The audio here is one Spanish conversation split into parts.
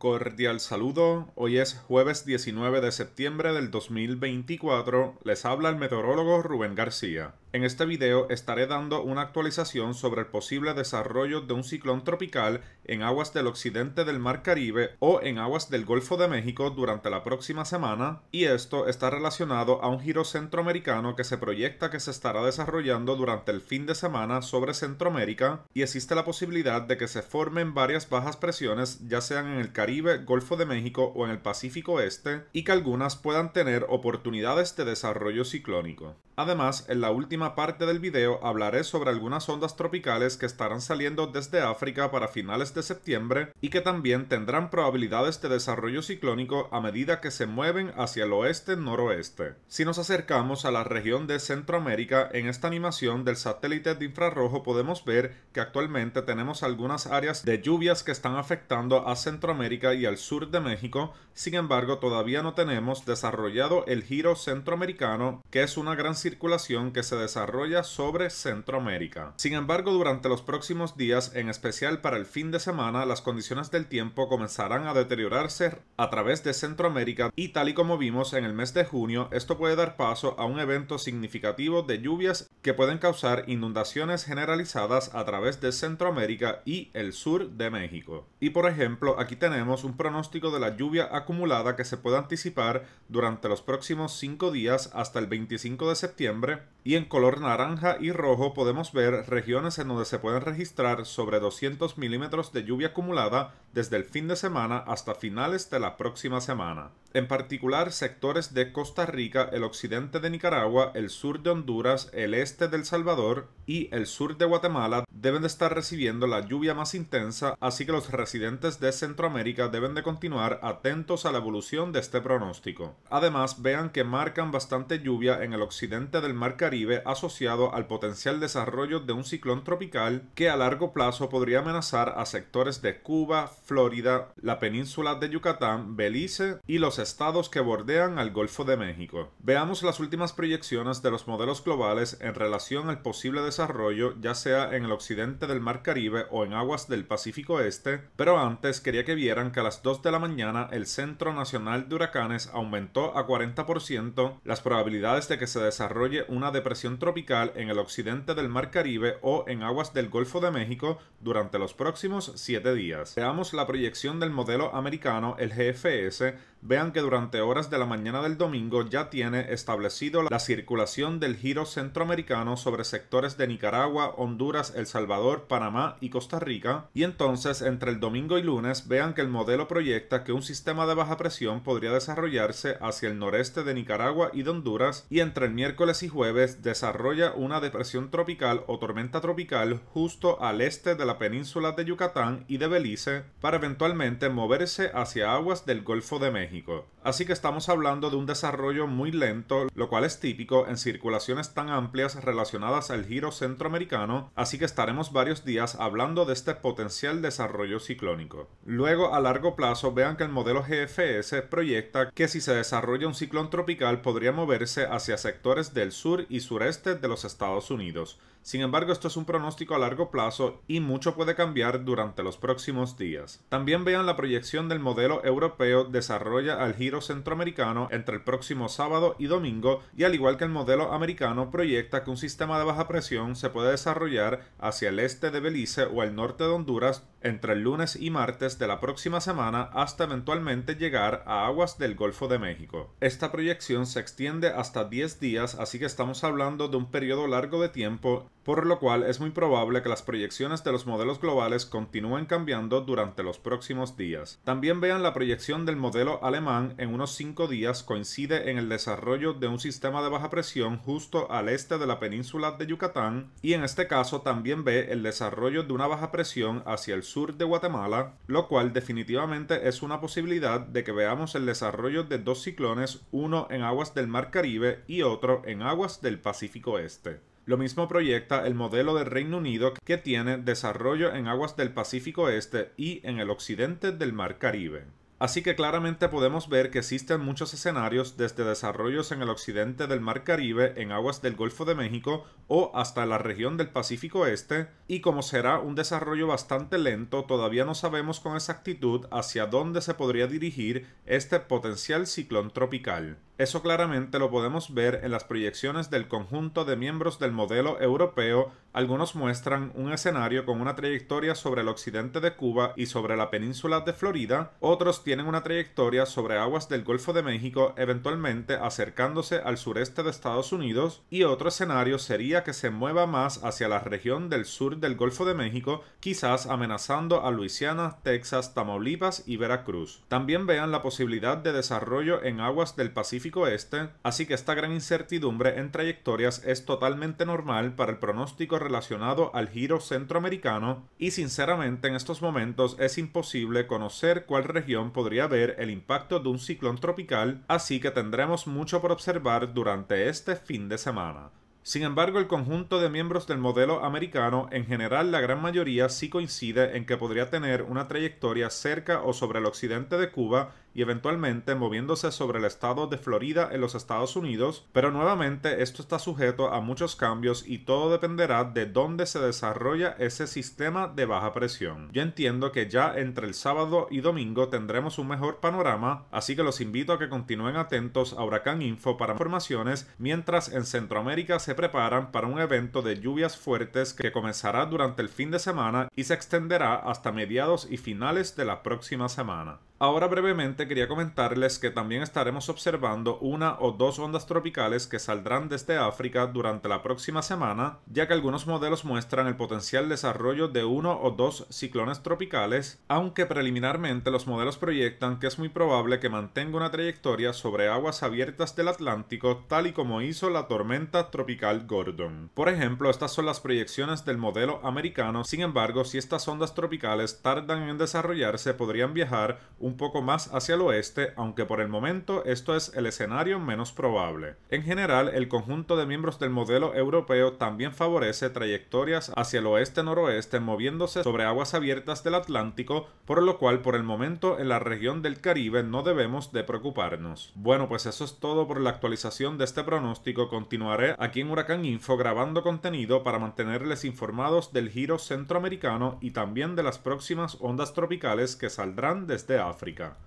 cordial saludo. Hoy es jueves 19 de septiembre del 2024. Les habla el meteorólogo Rubén García. En este video estaré dando una actualización sobre el posible desarrollo de un ciclón tropical en aguas del occidente del Mar Caribe o en aguas del Golfo de México durante la próxima semana y esto está relacionado a un giro centroamericano que se proyecta que se estará desarrollando durante el fin de semana sobre Centroamérica y existe la posibilidad de que se formen varias bajas presiones ya sean en el Caribe, Golfo de México o en el Pacífico Este y que algunas puedan tener oportunidades de desarrollo ciclónico. Además, en la última parte del video hablaré sobre algunas ondas tropicales que estarán saliendo desde África para finales de septiembre y que también tendrán probabilidades de desarrollo ciclónico a medida que se mueven hacia el oeste-noroeste. Si nos acercamos a la región de Centroamérica, en esta animación del satélite de infrarrojo podemos ver que actualmente tenemos algunas áreas de lluvias que están afectando a Centroamérica y al sur de México, sin embargo todavía no tenemos desarrollado el giro centroamericano, que es una gran circulación que se desarrolla desarrolla sobre Centroamérica. Sin embargo, durante los próximos días, en especial para el fin de semana, las condiciones del tiempo comenzarán a deteriorarse a través de Centroamérica y tal y como vimos en el mes de junio, esto puede dar paso a un evento significativo de lluvias que pueden causar inundaciones generalizadas a través de Centroamérica y el sur de México. Y por ejemplo, aquí tenemos un pronóstico de la lluvia acumulada que se puede anticipar durante los próximos 5 días hasta el 25 de septiembre y en color naranja y rojo podemos ver regiones en donde se pueden registrar sobre 200 milímetros de lluvia acumulada desde el fin de semana hasta finales de la próxima semana en particular sectores de Costa Rica, el occidente de Nicaragua, el sur de Honduras, el este del Salvador y el sur de Guatemala deben de estar recibiendo la lluvia más intensa, así que los residentes de Centroamérica deben de continuar atentos a la evolución de este pronóstico. Además, vean que marcan bastante lluvia en el occidente del Mar Caribe asociado al potencial desarrollo de un ciclón tropical que a largo plazo podría amenazar a sectores de Cuba, Florida, la península de Yucatán, Belice y los estados que bordean al Golfo de México. Veamos las últimas proyecciones de los modelos globales en relación al posible desarrollo ya sea en el occidente del Mar Caribe o en aguas del Pacífico Este, pero antes quería que vieran que a las 2 de la mañana el Centro Nacional de Huracanes aumentó a 40% las probabilidades de que se desarrolle una depresión tropical en el occidente del Mar Caribe o en aguas del Golfo de México durante los próximos 7 días. Veamos la proyección del modelo americano, el GFS, vean que durante horas de la mañana del domingo ya tiene establecido la circulación del giro centroamericano sobre sectores de Nicaragua, Honduras, El Salvador, Panamá y Costa Rica, y entonces entre el domingo y lunes vean que el modelo proyecta que un sistema de baja presión podría desarrollarse hacia el noreste de Nicaragua y de Honduras, y entre el miércoles y jueves desarrolla una depresión tropical o tormenta tropical justo al este de la península de Yucatán y de Belice, para eventualmente moverse hacia aguas del Golfo de México. up. Así que estamos hablando de un desarrollo muy lento, lo cual es típico en circulaciones tan amplias relacionadas al giro centroamericano, así que estaremos varios días hablando de este potencial desarrollo ciclónico. Luego, a largo plazo, vean que el modelo GFS proyecta que si se desarrolla un ciclón tropical podría moverse hacia sectores del sur y sureste de los Estados Unidos. Sin embargo, esto es un pronóstico a largo plazo y mucho puede cambiar durante los próximos días. También vean la proyección del modelo europeo desarrolla al giro centroamericano entre el próximo sábado y domingo y al igual que el modelo americano proyecta que un sistema de baja presión se puede desarrollar hacia el este de Belice o el norte de Honduras entre el lunes y martes de la próxima semana hasta eventualmente llegar a aguas del Golfo de México. Esta proyección se extiende hasta 10 días, así que estamos hablando de un periodo largo de tiempo, por lo cual es muy probable que las proyecciones de los modelos globales continúen cambiando durante los próximos días. También vean la proyección del modelo alemán en unos cinco días coincide en el desarrollo de un sistema de baja presión justo al este de la península de Yucatán y en este caso también ve el desarrollo de una baja presión hacia el sur de Guatemala, lo cual definitivamente es una posibilidad de que veamos el desarrollo de dos ciclones, uno en aguas del Mar Caribe y otro en aguas del Pacífico Este. Lo mismo proyecta el modelo del Reino Unido que tiene desarrollo en aguas del Pacífico Este y en el occidente del Mar Caribe. Así que claramente podemos ver que existen muchos escenarios desde desarrollos en el occidente del Mar Caribe, en aguas del Golfo de México o hasta la región del Pacífico Este, y como será un desarrollo bastante lento, todavía no sabemos con exactitud hacia dónde se podría dirigir este potencial ciclón tropical. Eso claramente lo podemos ver en las proyecciones del conjunto de miembros del modelo europeo. Algunos muestran un escenario con una trayectoria sobre el occidente de Cuba y sobre la península de Florida, otros tienen una trayectoria sobre aguas del Golfo de México, eventualmente acercándose al sureste de Estados Unidos, y otro escenario sería que se mueva más hacia la región del sur del Golfo de México, quizás amenazando a Luisiana, Texas, Tamaulipas y Veracruz. También vean la posibilidad de desarrollo en aguas del Pacífico este, así que esta gran incertidumbre en trayectorias es totalmente normal para el pronóstico relacionado al giro centroamericano y sinceramente en estos momentos es imposible conocer cuál región podría ver el impacto de un ciclón tropical, así que tendremos mucho por observar durante este fin de semana. Sin embargo, el conjunto de miembros del modelo americano, en general la gran mayoría, sí coincide en que podría tener una trayectoria cerca o sobre el occidente de Cuba y eventualmente moviéndose sobre el estado de Florida en los Estados Unidos, pero nuevamente esto está sujeto a muchos cambios y todo dependerá de dónde se desarrolla ese sistema de baja presión. Yo entiendo que ya entre el sábado y domingo tendremos un mejor panorama, así que los invito a que continúen atentos a Huracán Info para informaciones mientras en Centroamérica se se preparan para un evento de lluvias fuertes que comenzará durante el fin de semana y se extenderá hasta mediados y finales de la próxima semana. Ahora brevemente quería comentarles que también estaremos observando una o dos ondas tropicales que saldrán desde África durante la próxima semana, ya que algunos modelos muestran el potencial desarrollo de uno o dos ciclones tropicales, aunque preliminarmente los modelos proyectan que es muy probable que mantenga una trayectoria sobre aguas abiertas del Atlántico tal y como hizo la tormenta tropical Gordon. Por ejemplo, estas son las proyecciones del modelo americano, sin embargo, si estas ondas tropicales tardan en desarrollarse podrían viajar un un poco más hacia el oeste, aunque por el momento esto es el escenario menos probable. En general, el conjunto de miembros del modelo europeo también favorece trayectorias hacia el oeste-noroeste moviéndose sobre aguas abiertas del Atlántico, por lo cual por el momento en la región del Caribe no debemos de preocuparnos. Bueno, pues eso es todo por la actualización de este pronóstico. Continuaré aquí en Huracán Info grabando contenido para mantenerles informados del giro centroamericano y también de las próximas ondas tropicales que saldrán desde África.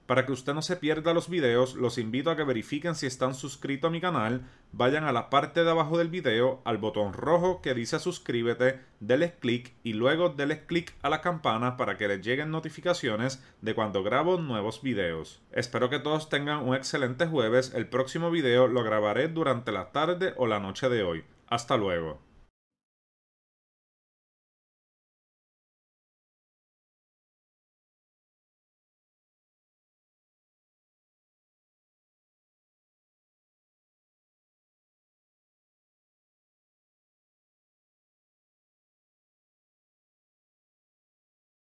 Para que usted no se pierda los videos, los invito a que verifiquen si están suscritos a mi canal, vayan a la parte de abajo del video, al botón rojo que dice suscríbete, denle clic y luego denle clic a la campana para que les lleguen notificaciones de cuando grabo nuevos videos. Espero que todos tengan un excelente jueves, el próximo video lo grabaré durante la tarde o la noche de hoy. Hasta luego.